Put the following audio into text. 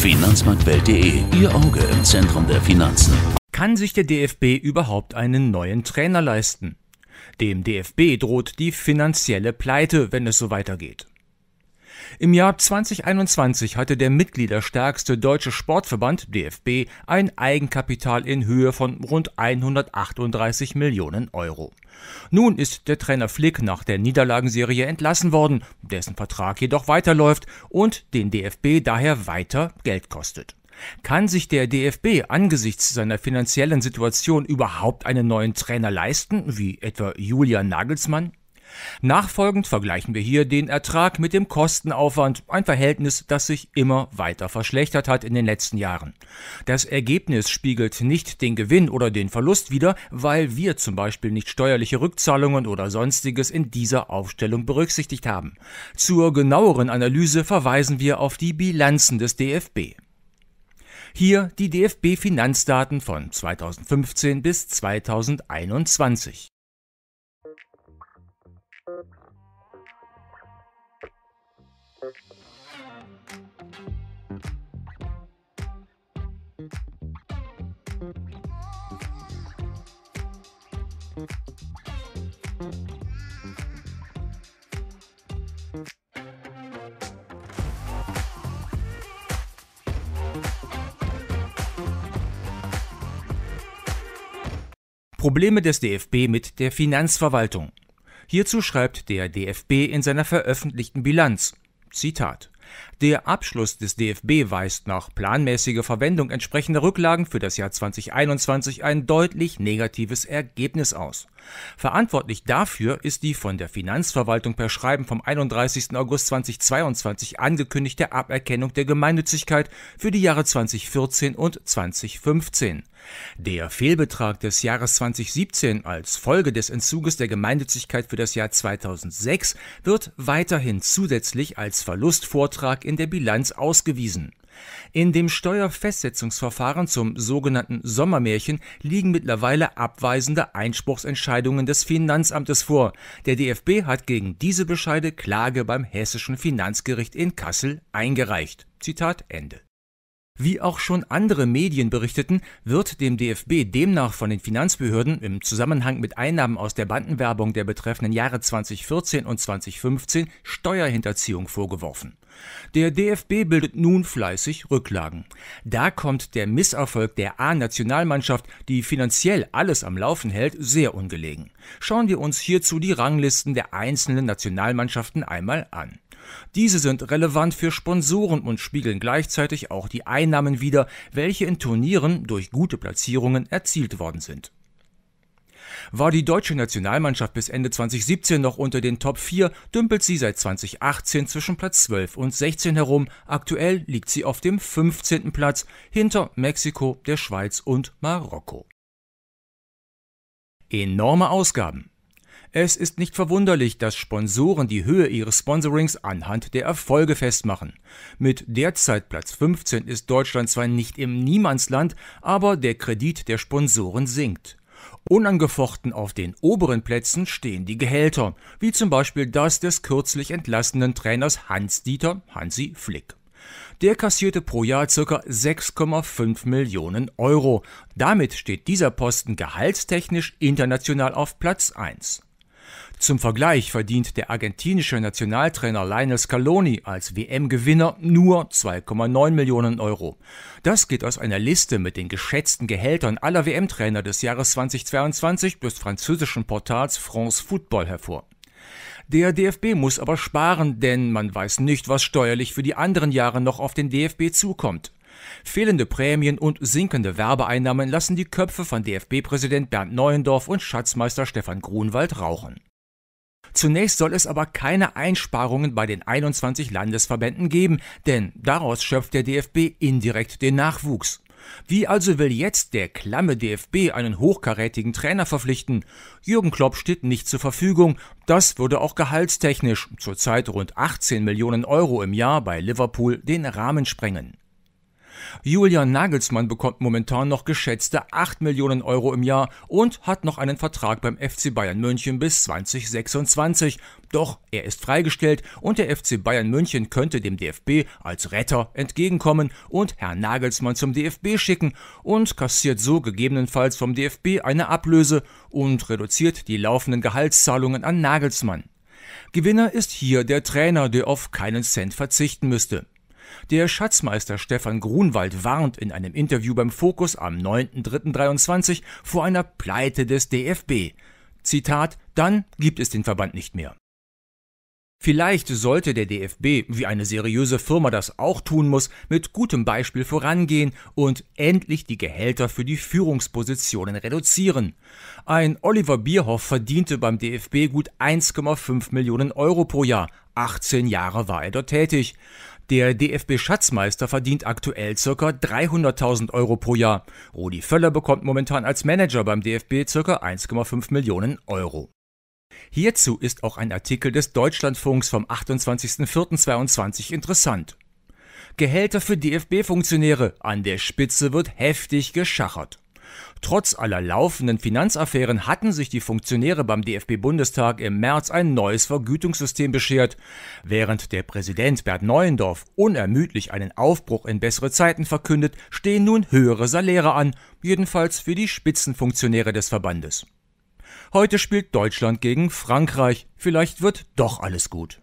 Finanzmarktwelt.de, Ihr Auge im Zentrum der Finanzen. Kann sich der DFB überhaupt einen neuen Trainer leisten? Dem DFB droht die finanzielle Pleite, wenn es so weitergeht. Im Jahr 2021 hatte der mitgliederstärkste deutsche Sportverband DFB ein Eigenkapital in Höhe von rund 138 Millionen Euro. Nun ist der Trainer Flick nach der Niederlagenserie entlassen worden, dessen Vertrag jedoch weiterläuft und den DFB daher weiter Geld kostet. Kann sich der DFB angesichts seiner finanziellen Situation überhaupt einen neuen Trainer leisten, wie etwa Julian Nagelsmann? Nachfolgend vergleichen wir hier den Ertrag mit dem Kostenaufwand, ein Verhältnis, das sich immer weiter verschlechtert hat in den letzten Jahren. Das Ergebnis spiegelt nicht den Gewinn oder den Verlust wider, weil wir zum Beispiel nicht steuerliche Rückzahlungen oder sonstiges in dieser Aufstellung berücksichtigt haben. Zur genaueren Analyse verweisen wir auf die Bilanzen des DFB. Hier die DFB Finanzdaten von 2015 bis 2021. Probleme des DFB mit der Finanzverwaltung. Hierzu schreibt der DFB in seiner veröffentlichten Bilanz. Zitat der Abschluss des DFB weist nach planmäßiger Verwendung entsprechender Rücklagen für das Jahr 2021 ein deutlich negatives Ergebnis aus. Verantwortlich dafür ist die von der Finanzverwaltung per Schreiben vom 31. August 2022 angekündigte Aberkennung der Gemeinnützigkeit für die Jahre 2014 und 2015. Der Fehlbetrag des Jahres 2017 als Folge des Entzuges der Gemeinnützigkeit für das Jahr 2006 wird weiterhin zusätzlich als Verlustvortrag in der Bilanz ausgewiesen. In dem Steuerfestsetzungsverfahren zum sogenannten Sommermärchen liegen mittlerweile abweisende Einspruchsentscheidungen des Finanzamtes vor. Der DFB hat gegen diese Bescheide Klage beim Hessischen Finanzgericht in Kassel eingereicht. Zitat Ende. Wie auch schon andere Medien berichteten, wird dem DFB demnach von den Finanzbehörden im Zusammenhang mit Einnahmen aus der Bandenwerbung der betreffenden Jahre 2014 und 2015 Steuerhinterziehung vorgeworfen. Der DFB bildet nun fleißig Rücklagen. Da kommt der Misserfolg der A-Nationalmannschaft, die finanziell alles am Laufen hält, sehr ungelegen. Schauen wir uns hierzu die Ranglisten der einzelnen Nationalmannschaften einmal an. Diese sind relevant für Sponsoren und spiegeln gleichzeitig auch die Einnahmen wider, welche in Turnieren durch gute Platzierungen erzielt worden sind. War die deutsche Nationalmannschaft bis Ende 2017 noch unter den Top 4, dümpelt sie seit 2018 zwischen Platz 12 und 16 herum. Aktuell liegt sie auf dem 15. Platz hinter Mexiko, der Schweiz und Marokko. Enorme Ausgaben. Es ist nicht verwunderlich, dass Sponsoren die Höhe ihres Sponsorings anhand der Erfolge festmachen. Mit derzeit Platz 15 ist Deutschland zwar nicht im Niemandsland, aber der Kredit der Sponsoren sinkt. Unangefochten auf den oberen Plätzen stehen die Gehälter, wie zum Beispiel das des kürzlich entlassenen Trainers Hans-Dieter Hansi Flick. Der kassierte pro Jahr ca. 6,5 Millionen Euro. Damit steht dieser Posten gehaltstechnisch international auf Platz 1. Zum Vergleich verdient der argentinische Nationaltrainer Lionel Scaloni als WM-Gewinner nur 2,9 Millionen Euro. Das geht aus einer Liste mit den geschätzten Gehältern aller WM-Trainer des Jahres 2022 des französischen Portals France Football hervor. Der DFB muss aber sparen, denn man weiß nicht, was steuerlich für die anderen Jahre noch auf den DFB zukommt. Fehlende Prämien und sinkende Werbeeinnahmen lassen die Köpfe von DFB-Präsident Bernd Neuendorf und Schatzmeister Stefan Grunwald rauchen. Zunächst soll es aber keine Einsparungen bei den 21 Landesverbänden geben, denn daraus schöpft der DFB indirekt den Nachwuchs. Wie also will jetzt der klamme DFB einen hochkarätigen Trainer verpflichten? Jürgen Klopp steht nicht zur Verfügung. Das würde auch gehaltstechnisch, zurzeit rund 18 Millionen Euro im Jahr bei Liverpool, den Rahmen sprengen. Julian Nagelsmann bekommt momentan noch geschätzte 8 Millionen Euro im Jahr und hat noch einen Vertrag beim FC Bayern München bis 2026. Doch er ist freigestellt und der FC Bayern München könnte dem DFB als Retter entgegenkommen und Herrn Nagelsmann zum DFB schicken und kassiert so gegebenenfalls vom DFB eine Ablöse und reduziert die laufenden Gehaltszahlungen an Nagelsmann. Gewinner ist hier der Trainer, der auf keinen Cent verzichten müsste. Der Schatzmeister Stefan Grunwald warnt in einem Interview beim Fokus am 9.3.23 vor einer Pleite des DFB. Zitat, dann gibt es den Verband nicht mehr. Vielleicht sollte der DFB, wie eine seriöse Firma das auch tun muss, mit gutem Beispiel vorangehen und endlich die Gehälter für die Führungspositionen reduzieren. Ein Oliver Bierhoff verdiente beim DFB gut 1,5 Millionen Euro pro Jahr, 18 Jahre war er dort tätig. Der DFB-Schatzmeister verdient aktuell ca. 300.000 Euro pro Jahr. Rudi Völler bekommt momentan als Manager beim DFB ca. 1,5 Millionen Euro. Hierzu ist auch ein Artikel des Deutschlandfunks vom 28.04.22 interessant. Gehälter für DFB-Funktionäre. An der Spitze wird heftig geschachert. Trotz aller laufenden Finanzaffären hatten sich die Funktionäre beim DFB-Bundestag im März ein neues Vergütungssystem beschert. Während der Präsident Bert Neuendorf unermüdlich einen Aufbruch in bessere Zeiten verkündet, stehen nun höhere Saläre an, jedenfalls für die Spitzenfunktionäre des Verbandes. Heute spielt Deutschland gegen Frankreich, vielleicht wird doch alles gut.